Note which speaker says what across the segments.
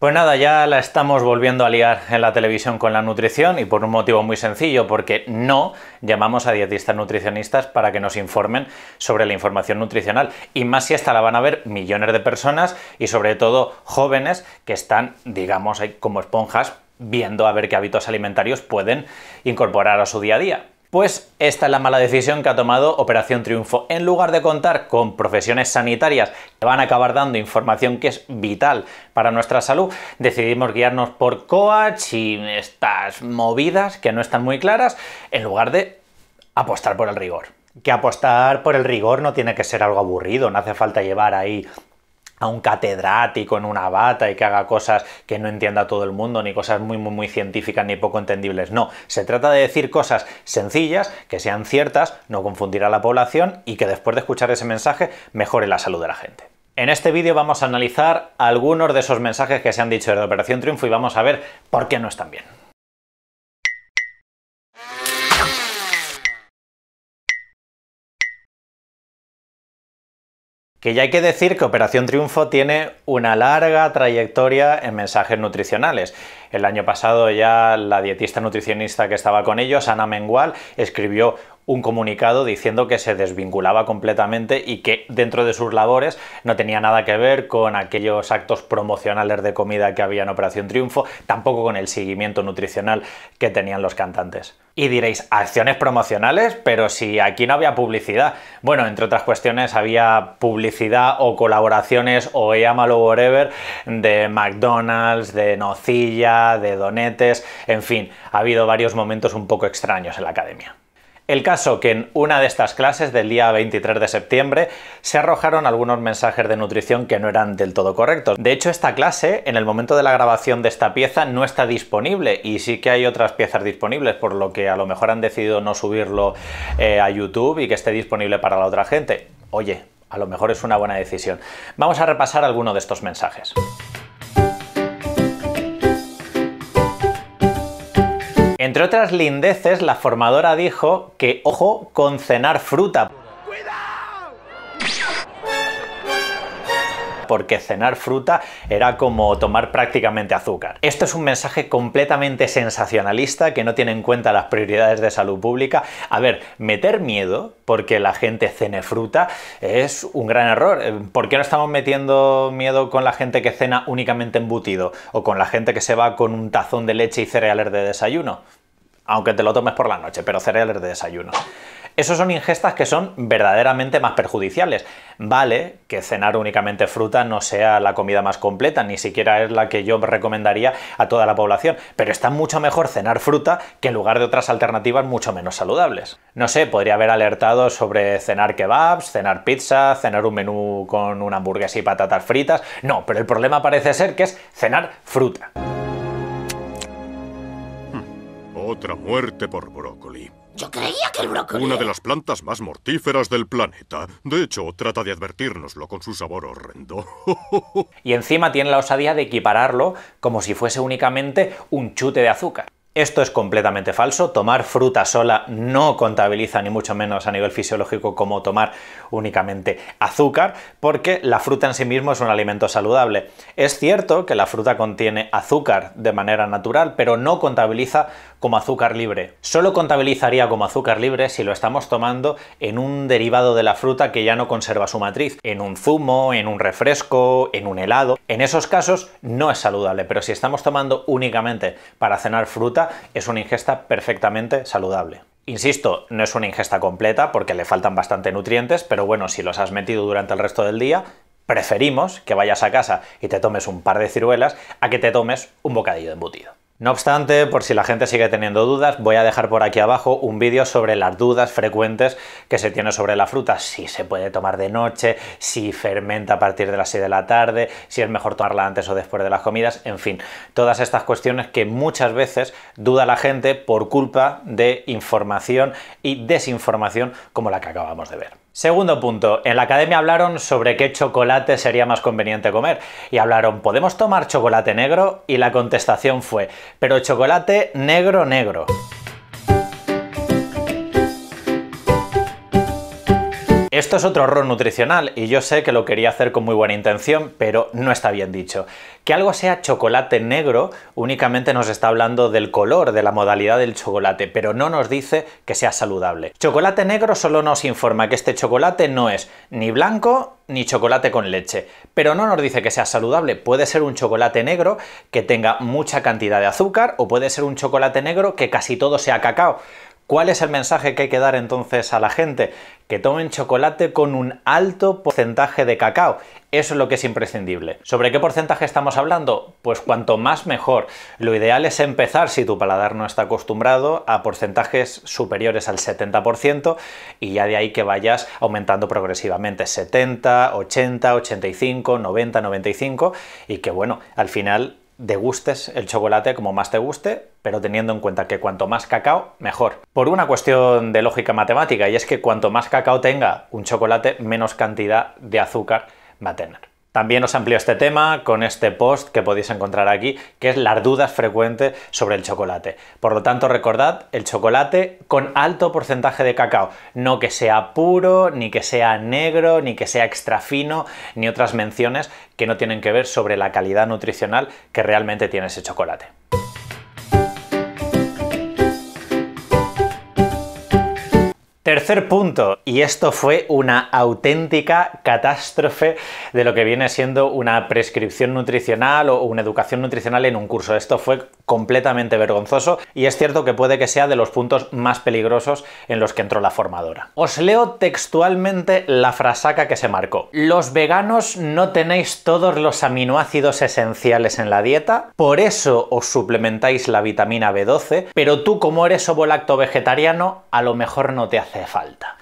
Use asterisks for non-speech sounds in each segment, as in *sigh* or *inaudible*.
Speaker 1: Pues nada, ya la estamos volviendo a liar en la televisión con la nutrición y por un motivo muy sencillo, porque no llamamos a dietistas nutricionistas para que nos informen sobre la información nutricional. Y más si esta la van a ver millones de personas y sobre todo jóvenes que están, digamos, como esponjas viendo a ver qué hábitos alimentarios pueden incorporar a su día a día. Pues esta es la mala decisión que ha tomado Operación Triunfo. En lugar de contar con profesiones sanitarias que van a acabar dando información que es vital para nuestra salud, decidimos guiarnos por coach y estas movidas que no están muy claras, en lugar de apostar por el rigor que apostar por el rigor no tiene que ser algo aburrido, no hace falta llevar ahí a un catedrático en una bata y que haga cosas que no entienda todo el mundo, ni cosas muy, muy, muy científicas ni poco entendibles. No, se trata de decir cosas sencillas, que sean ciertas, no confundir a la población y que después de escuchar ese mensaje mejore la salud de la gente. En este vídeo vamos a analizar algunos de esos mensajes que se han dicho de la Operación Triunfo y vamos a ver por qué no están bien. Que ya hay que decir que Operación Triunfo tiene una larga trayectoria en mensajes nutricionales. El año pasado ya la dietista nutricionista que estaba con ellos, Ana Mengual, escribió un comunicado diciendo que se desvinculaba completamente y que dentro de sus labores no tenía nada que ver con aquellos actos promocionales de comida que había en Operación Triunfo, tampoco con el seguimiento nutricional que tenían los cantantes. Y diréis, acciones promocionales, pero si aquí no había publicidad. Bueno, entre otras cuestiones había publicidad o colaboraciones o llámalo whatever de McDonald's, de Nocilla, de Donetes, en fin, ha habido varios momentos un poco extraños en la academia. El caso que en una de estas clases del día 23 de septiembre se arrojaron algunos mensajes de nutrición que no eran del todo correctos. De hecho, esta clase, en el momento de la grabación de esta pieza, no está disponible y sí que hay otras piezas disponibles, por lo que a lo mejor han decidido no subirlo eh, a YouTube y que esté disponible para la otra gente. Oye, a lo mejor es una buena decisión. Vamos a repasar alguno de estos mensajes. Entre otras lindeces, la formadora dijo que ojo con cenar fruta porque cenar fruta era como tomar prácticamente azúcar. Esto es un mensaje completamente sensacionalista que no tiene en cuenta las prioridades de salud pública. A ver, meter miedo porque la gente cene fruta es un gran error. Eh, ¿Por qué no estamos metiendo miedo con la gente que cena únicamente embutido o con la gente que se va con un tazón de leche y cereales de desayuno? Aunque te lo tomes por la noche, pero cereales de desayuno. Esos son ingestas que son verdaderamente más perjudiciales. Vale que cenar únicamente fruta no sea la comida más completa, ni siquiera es la que yo recomendaría a toda la población, pero está mucho mejor cenar fruta que en lugar de otras alternativas mucho menos saludables. No sé, podría haber alertado sobre cenar kebabs, cenar pizza, cenar un menú con una hamburguesa y patatas fritas. No, pero el problema parece ser que es cenar fruta. Otra muerte por brócoli. Yo creía que el brócoli... Una de las plantas más mortíferas del planeta. De hecho, trata de advertirnoslo con su sabor horrendo. *laughs* y encima tiene la osadía de equipararlo como si fuese únicamente un chute de azúcar. Esto es completamente falso. Tomar fruta sola no contabiliza ni mucho menos a nivel fisiológico como tomar únicamente azúcar, porque la fruta en sí mismo es un alimento saludable. Es cierto que la fruta contiene azúcar de manera natural, pero no contabiliza como azúcar libre. Solo contabilizaría como azúcar libre si lo estamos tomando en un derivado de la fruta que ya no conserva su matriz, en un zumo, en un refresco, en un helado. En esos casos no es saludable, pero si estamos tomando únicamente para cenar fruta, es una ingesta perfectamente saludable. Insisto, no es una ingesta completa porque le faltan bastante nutrientes, pero bueno, si los has metido durante el resto del día, preferimos que vayas a casa y te tomes un par de ciruelas a que te tomes un bocadillo de embutido. No obstante, por si la gente sigue teniendo dudas, voy a dejar por aquí abajo un vídeo sobre las dudas frecuentes que se tiene sobre la fruta, si se puede tomar de noche, si fermenta a partir de las 6 de la tarde, si es mejor tomarla antes o después de las comidas, en fin, todas estas cuestiones que muchas veces duda la gente por culpa de información y desinformación como la que acabamos de ver. Segundo punto, en la academia hablaron sobre qué chocolate sería más conveniente comer y hablaron, ¿podemos tomar chocolate negro? Y la contestación fue, pero chocolate negro negro. Esto es otro error nutricional y yo sé que lo quería hacer con muy buena intención, pero no está bien dicho. Que algo sea chocolate negro únicamente nos está hablando del color, de la modalidad del chocolate, pero no nos dice que sea saludable. Chocolate negro solo nos informa que este chocolate no es ni blanco ni chocolate con leche, pero no nos dice que sea saludable. Puede ser un chocolate negro que tenga mucha cantidad de azúcar o puede ser un chocolate negro que casi todo sea cacao. ¿Cuál es el mensaje que hay que dar entonces a la gente? Que tomen chocolate con un alto porcentaje de cacao. Eso es lo que es imprescindible. ¿Sobre qué porcentaje estamos hablando? Pues cuanto más mejor. Lo ideal es empezar, si tu paladar no está acostumbrado, a porcentajes superiores al 70% y ya de ahí que vayas aumentando progresivamente 70, 80, 85, 90, 95 y que bueno, al final degustes el chocolate como más te guste pero teniendo en cuenta que cuanto más cacao, mejor. Por una cuestión de lógica matemática, y es que cuanto más cacao tenga un chocolate, menos cantidad de azúcar va a tener. También os amplió este tema con este post que podéis encontrar aquí, que es las dudas frecuentes sobre el chocolate. Por lo tanto, recordad, el chocolate con alto porcentaje de cacao, no que sea puro, ni que sea negro, ni que sea extra fino, ni otras menciones que no tienen que ver sobre la calidad nutricional que realmente tiene ese chocolate. Tercer punto, y esto fue una auténtica catástrofe de lo que viene siendo una prescripción nutricional o una educación nutricional en un curso. Esto fue completamente vergonzoso y es cierto que puede que sea de los puntos más peligrosos en los que entró la formadora. Os leo textualmente la frasaca que se marcó. Los veganos no tenéis todos los aminoácidos esenciales en la dieta, por eso os suplementáis la vitamina B12, pero tú como eres ovolacto vegetariano a lo mejor no te hace falta.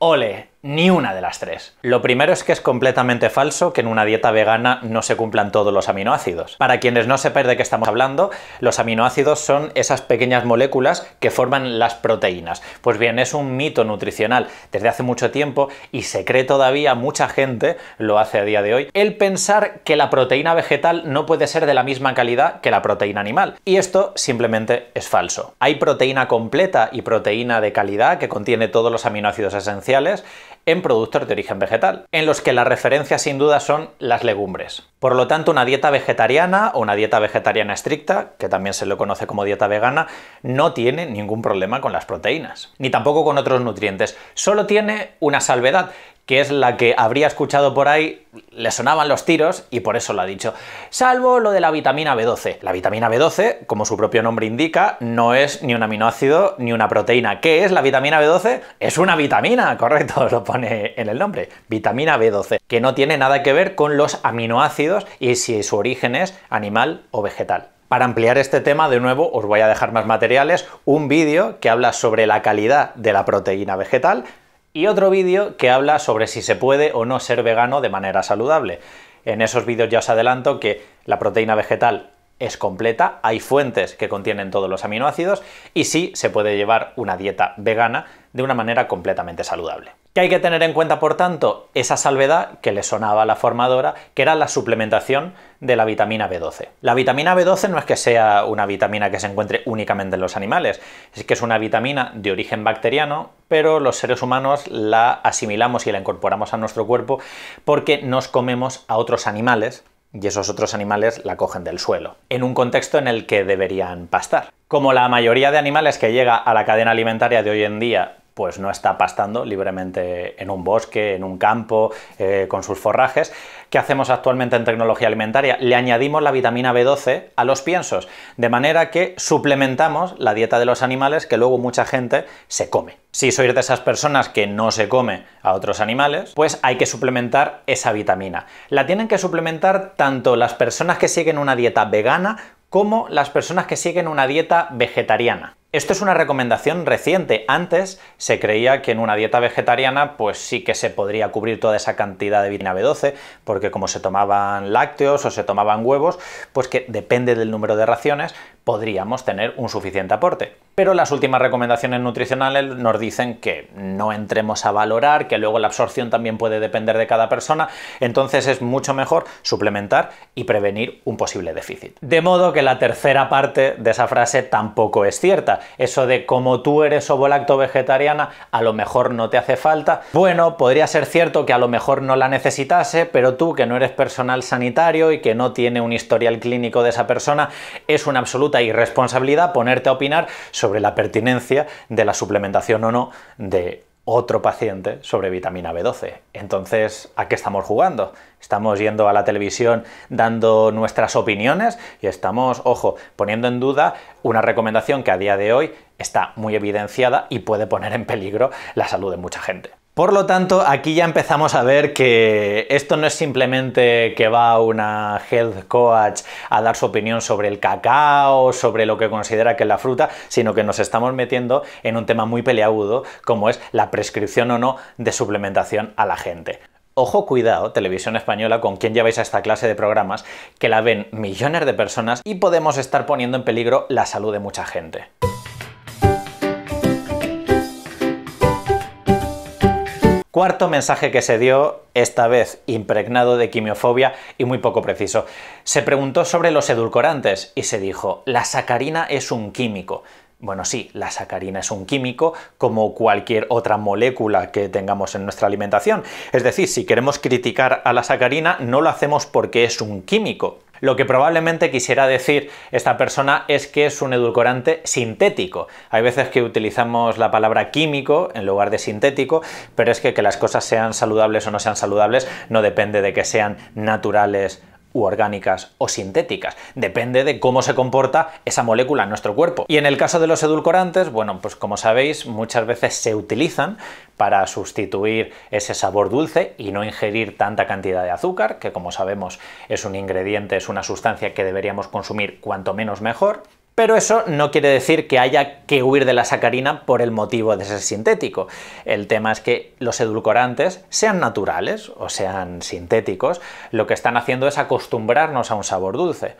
Speaker 1: Ole, ni una de las tres. Lo primero es que es completamente falso que en una dieta vegana no se cumplan todos los aminoácidos. Para quienes no se de qué estamos hablando, los aminoácidos son esas pequeñas moléculas que forman las proteínas. Pues bien, es un mito nutricional desde hace mucho tiempo y se cree todavía, mucha gente lo hace a día de hoy, el pensar que la proteína vegetal no puede ser de la misma calidad que la proteína animal. Y esto simplemente es falso. Hay proteína completa y proteína de calidad que contiene todos los aminoácidos esenciales, en productos de origen vegetal, en los que la referencia sin duda son las legumbres. Por lo tanto, una dieta vegetariana o una dieta vegetariana estricta, que también se lo conoce como dieta vegana, no tiene ningún problema con las proteínas, ni tampoco con otros nutrientes. Solo tiene una salvedad, que es la que habría escuchado por ahí, le sonaban los tiros y por eso lo ha dicho. Salvo lo de la vitamina B12. La vitamina B12, como su propio nombre indica, no es ni un aminoácido ni una proteína. ¿Qué es la vitamina B12? Es una vitamina, *laughs* correcto, lo pone en el nombre. Vitamina B12, que no tiene nada que ver con los aminoácidos y si su origen es animal o vegetal. Para ampliar este tema, de nuevo, os voy a dejar más materiales, un vídeo que habla sobre la calidad de la proteína vegetal, y otro vídeo que habla sobre si se puede o no ser vegano de manera saludable. En esos vídeos ya os adelanto que la proteína vegetal es completa, hay fuentes que contienen todos los aminoácidos y sí se puede llevar una dieta vegana de una manera completamente saludable. ¿Qué hay que tener en cuenta, por tanto? Esa salvedad que le sonaba a la formadora, que era la suplementación de la vitamina B12. La vitamina B12 no es que sea una vitamina que se encuentre únicamente en los animales, es que es una vitamina de origen bacteriano, pero los seres humanos la asimilamos y la incorporamos a nuestro cuerpo porque nos comemos a otros animales y esos otros animales la cogen del suelo, en un contexto en el que deberían pastar. Como la mayoría de animales que llega a la cadena alimentaria de hoy en día pues no está pastando libremente en un bosque, en un campo, eh, con sus forrajes. ¿Qué hacemos actualmente en tecnología alimentaria? Le añadimos la vitamina B12 a los piensos, de manera que suplementamos la dieta de los animales que luego mucha gente se come. Si sois de esas personas que no se come a otros animales, pues hay que suplementar esa vitamina. La tienen que suplementar tanto las personas que siguen una dieta vegana como las personas que siguen una dieta vegetariana. Esto es una recomendación reciente. Antes se creía que en una dieta vegetariana pues sí que se podría cubrir toda esa cantidad de vitamina B12, porque como se tomaban lácteos o se tomaban huevos, pues que depende del número de raciones, podríamos tener un suficiente aporte. Pero las últimas recomendaciones nutricionales nos dicen que no entremos a valorar, que luego la absorción también puede depender de cada persona, entonces es mucho mejor suplementar y prevenir un posible déficit. De modo que la tercera parte de esa frase tampoco es cierta. Eso de como tú eres ovolacto vegetariana, a lo mejor no te hace falta. Bueno, podría ser cierto que a lo mejor no la necesitase, pero tú que no eres personal sanitario y que no tiene un historial clínico de esa persona, es una absoluta irresponsabilidad ponerte a opinar sobre la pertinencia de la suplementación o no de otro paciente sobre vitamina B12. Entonces, ¿a qué estamos jugando? Estamos yendo a la televisión dando nuestras opiniones y estamos, ojo, poniendo en duda una recomendación que a día de hoy está muy evidenciada y puede poner en peligro la salud de mucha gente. Por lo tanto, aquí ya empezamos a ver que esto no es simplemente que va una health coach a dar su opinión sobre el cacao, sobre lo que considera que es la fruta, sino que nos estamos metiendo en un tema muy peleagudo como es la prescripción o no de suplementación a la gente. Ojo, cuidado, Televisión Española, con quien lleváis a esta clase de programas que la ven millones de personas y podemos estar poniendo en peligro la salud de mucha gente. Cuarto mensaje que se dio, esta vez impregnado de quimiofobia y muy poco preciso. Se preguntó sobre los edulcorantes y se dijo, la sacarina es un químico. Bueno, sí, la sacarina es un químico como cualquier otra molécula que tengamos en nuestra alimentación. Es decir, si queremos criticar a la sacarina, no lo hacemos porque es un químico, lo que probablemente quisiera decir esta persona es que es un edulcorante sintético. Hay veces que utilizamos la palabra químico en lugar de sintético, pero es que que las cosas sean saludables o no sean saludables no depende de que sean naturales u orgánicas o sintéticas. Depende de cómo se comporta esa molécula en nuestro cuerpo. Y en el caso de los edulcorantes, bueno, pues como sabéis, muchas veces se utilizan para sustituir ese sabor dulce y no ingerir tanta cantidad de azúcar, que como sabemos es un ingrediente, es una sustancia que deberíamos consumir cuanto menos mejor. Pero eso no quiere decir que haya que huir de la sacarina por el motivo de ser sintético. El tema es que los edulcorantes, sean naturales o sean sintéticos, lo que están haciendo es acostumbrarnos a un sabor dulce.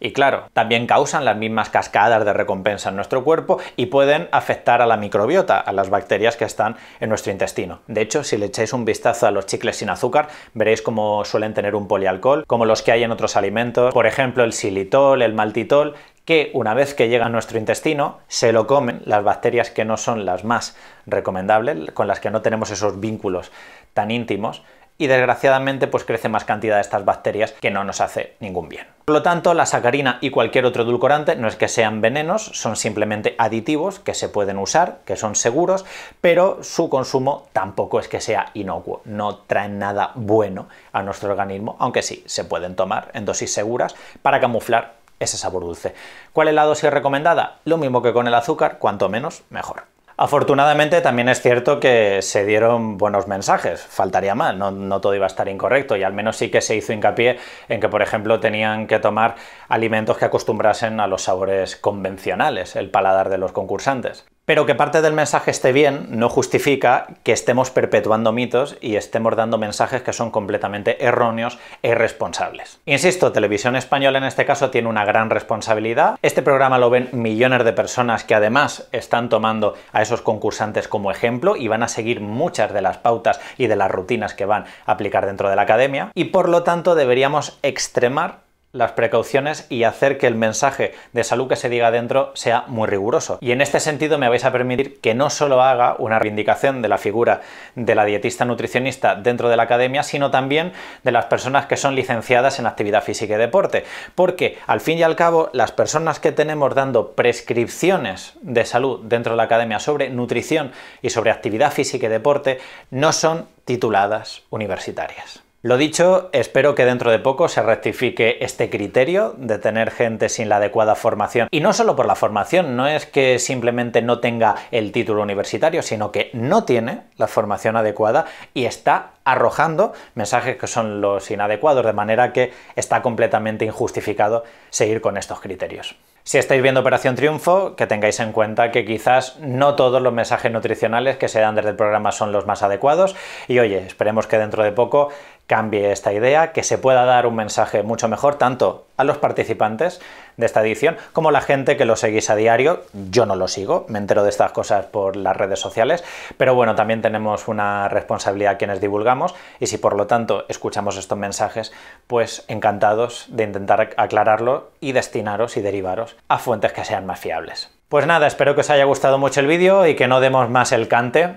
Speaker 1: Y claro, también causan las mismas cascadas de recompensa en nuestro cuerpo y pueden afectar a la microbiota, a las bacterias que están en nuestro intestino. De hecho, si le echáis un vistazo a los chicles sin azúcar, veréis cómo suelen tener un polialcohol, como los que hay en otros alimentos, por ejemplo el xilitol, el maltitol, que una vez que llega a nuestro intestino se lo comen las bacterias que no son las más recomendables, con las que no tenemos esos vínculos tan íntimos, y desgraciadamente pues crece más cantidad de estas bacterias que no nos hace ningún bien. Por lo tanto, la sacarina y cualquier otro edulcorante no es que sean venenos, son simplemente aditivos que se pueden usar, que son seguros, pero su consumo tampoco es que sea inocuo, no traen nada bueno a nuestro organismo, aunque sí, se pueden tomar en dosis seguras para camuflar ese sabor dulce. ¿Cuál es la dosis recomendada? Lo mismo que con el azúcar, cuanto menos, mejor. Afortunadamente también es cierto que se dieron buenos mensajes, faltaría más, no, no, todo iba a estar incorrecto y al menos sí que se hizo hincapié en que, por ejemplo, tenían que tomar alimentos que acostumbrasen a los sabores convencionales, el paladar de los concursantes. Pero que parte del mensaje esté bien no justifica que estemos perpetuando mitos y estemos dando mensajes que son completamente erróneos e irresponsables. Insisto, Televisión Española en este caso tiene una gran responsabilidad. Este programa lo ven millones de personas que además están tomando a esos concursantes como ejemplo y van a seguir muchas de las pautas y de las rutinas que van a aplicar dentro de la academia. Y por lo tanto deberíamos extremar las precauciones y hacer que el mensaje de salud que se diga dentro sea muy riguroso. Y en este sentido me vais a permitir que no solo haga una reivindicación de la figura de la dietista nutricionista dentro de la academia, sino también de las personas que son licenciadas en actividad física y deporte. Porque al fin y al cabo las personas que tenemos dando prescripciones de salud dentro de la academia sobre nutrición y sobre actividad física y deporte no son tituladas universitarias. Lo dicho, espero que dentro de poco se rectifique este criterio de tener gente sin la adecuada formación. Y no solo por la formación, no es que simplemente no tenga el título universitario, sino que no tiene la formación adecuada y está arrojando mensajes que son los inadecuados, de manera que está completamente injustificado seguir con estos criterios. Si estáis viendo Operación Triunfo, que tengáis en cuenta que quizás no todos los mensajes nutricionales que se dan desde el programa son los más adecuados y oye, esperemos que dentro de poco cambie esta idea, que se pueda dar un mensaje mucho mejor tanto a los participantes de esta edición como a la gente que lo seguís a diario. Yo no lo sigo, me entero de estas cosas por las redes sociales, pero bueno, también tenemos una responsabilidad quienes divulgamos y si por lo tanto escuchamos estos mensajes, pues encantados de intentar aclararlo y destinaros y derivaros a fuentes que sean más fiables. Pues nada, espero que os haya gustado mucho el vídeo y que no demos más el cante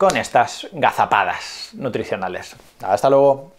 Speaker 1: con estas gazapadas nutricionales. Hasta luego.